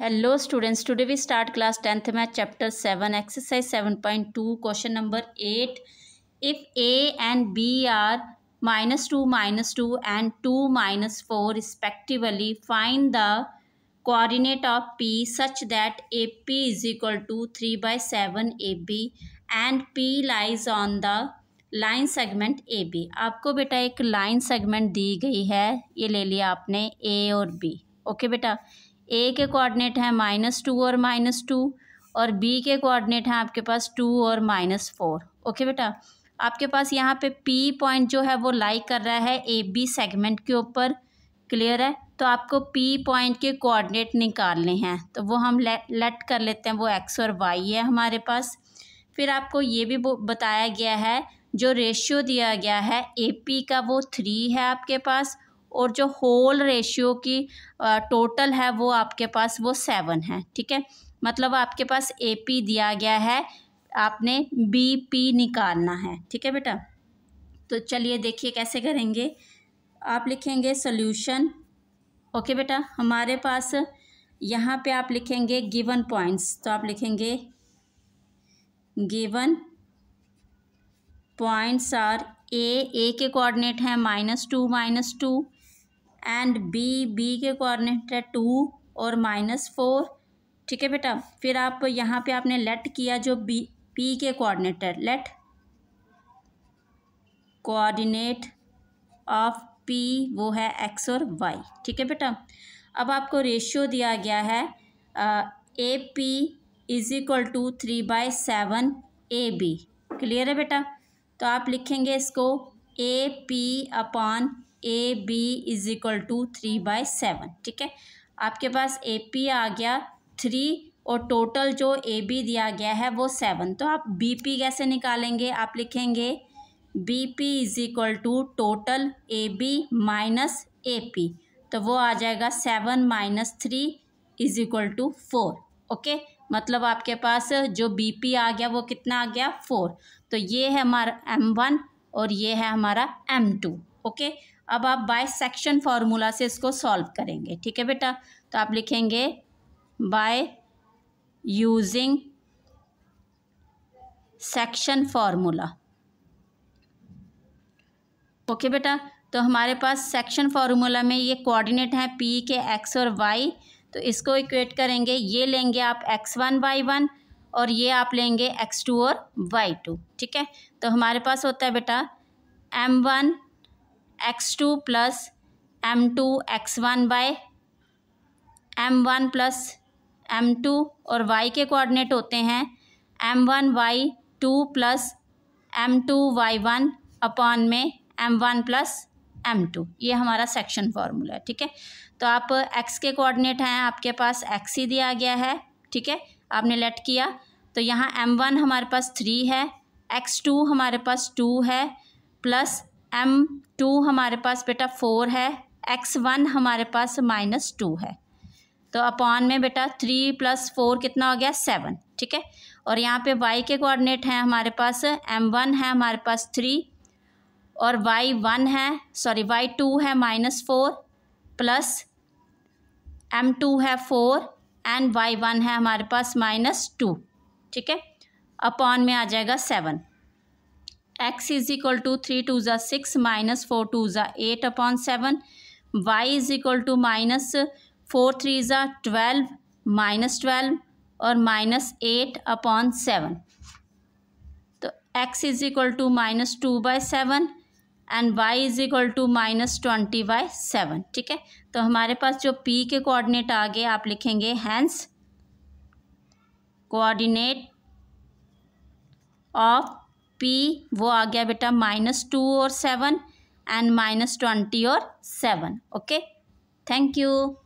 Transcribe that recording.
hello students today we start class tenth math chapter seven exercise seven point two question number eight if A and B are minus two minus two and two minus four respectively find the coordinate of P such that A P is equal to three by seven A B and P lies on the line segment A B आपको बेटा एक line segment दी गई है ये ले लिया आपने ए और बी ओके बेटा ए के कोऑर्डिनेट हैं माइनस टू और माइनस टू और बी के कोऑर्डिनेट हैं आपके पास टू और माइनस फोर ओके बेटा आपके पास यहाँ पे पी पॉइंट जो है वो लाई कर रहा है ए बी सेगमेंट के ऊपर क्लियर है तो आपको पी पॉइंट के कोऑर्डिनेट निकालने हैं तो वो हम लेट कर लेते हैं वो एक्स और वाई है हमारे पास फिर आपको ये भी बताया गया है जो रेशियो दिया गया है ए पी का वो थ्री है आपके पास और जो होल रेशियो की टोटल है वो आपके पास वो सेवन है ठीक है मतलब आपके पास ए पी दिया गया है आपने बी पी निकालना है ठीक है बेटा तो चलिए देखिए कैसे करेंगे आप लिखेंगे सॉल्यूशन ओके बेटा हमारे पास यहाँ पे आप लिखेंगे गिवन पॉइंट्स तो आप लिखेंगे given points are A A के कोऑर्डिनेट हैं minus two minus two and B B के कोऑर्डिनेट है टू और माइनस फोर ठीक है बेटा फिर आप यहाँ पे आपने लेट किया जो बी पी के कोऑर्डिनेट है लेट कोऑर्डिनेट ऑफ पी वो है एक्स और वाई ठीक है बेटा अब आपको रेशियो दिया गया है A P is equal to three by seven A B clear है बेटा तो आप लिखेंगे इसको A P upon A B is equal to three by seven ठीक है आपके पास ए पी आ गया थ्री और टोटल जो ए बी दिया गया है वो सेवन तो आप बी पी कैसे निकालेंगे आप लिखेंगे B P is equal to total A B minus A P तो वो आ जाएगा seven minus three is equal to four okay मतलब आपके पास जो बी पी आ गया वो कितना आ गया फोर तो ये है हमारा एम वन और ये है हमारा एम टू ओके अब आप बाय सेक्शन फार्मूला से इसको सॉल्व करेंगे ठीक है बेटा तो आप लिखेंगे by using section formula okay बेटा तो हमारे पास सेक्शन फार्मूला में ये कोऑर्डिनेट हैं पी के एक्स और वाई तो इसको इक्वेट करेंगे ये लेंगे आप एक्स वन वाई वन और ये आप लेंगे एक्स टू और वाई टू ठीक है तो हमारे पास होता है बेटा M one X two plus M two X one by M one plus M two और वाई के कोऑर्डिनेट होते हैं M one Y two plus M two Y one upon में M one plus M two ये हमारा section formula है ठीक है तो आप एक्स के कोऑर्डिनेट हैं आपके पास एक्स ही दिया गया है ठीक है आपने लेट किया तो यहाँ एम वन हमारे पास थ्री है एक्स टू हमारे पास टू है प्लस एम टू हमारे पास बेटा फोर है एक्स वन हमारे पास माइनस टू है तो अपॉन में बेटा थ्री प्लस फोर कितना हो गया सेवन ठीक है और यहाँ पे वाई के कोऑर्डिनेट हैं हमारे पास एम वन है हमारे पास थ्री और वाई वन है सॉरी वाई टू है minus four plus M two है फोर एंड वाई वन है हमारे पास माइनस टू ठीक है अपॉन में आ जाएगा seven X is equal to three two ज़ा सिक्स माइनस फोर टू ज़ा eight upon seven Y is equal to minus four three ज़ा ट्वेल्व माइनस ट्वेल्व और माइनस एट अपॉन सेवन तो X is equal to minus two by seven and Y is equal to minus twenty by seven ठीक है तो हमारे पास जो P के coordinate आ गए आप लिखेंगे हैंस कोऑर्डिनेट ऑफ पी वो आ गया बेटा माइनस टू और सेवन एंड माइनस ट्वेंटी और सेवन ओके थैंक यू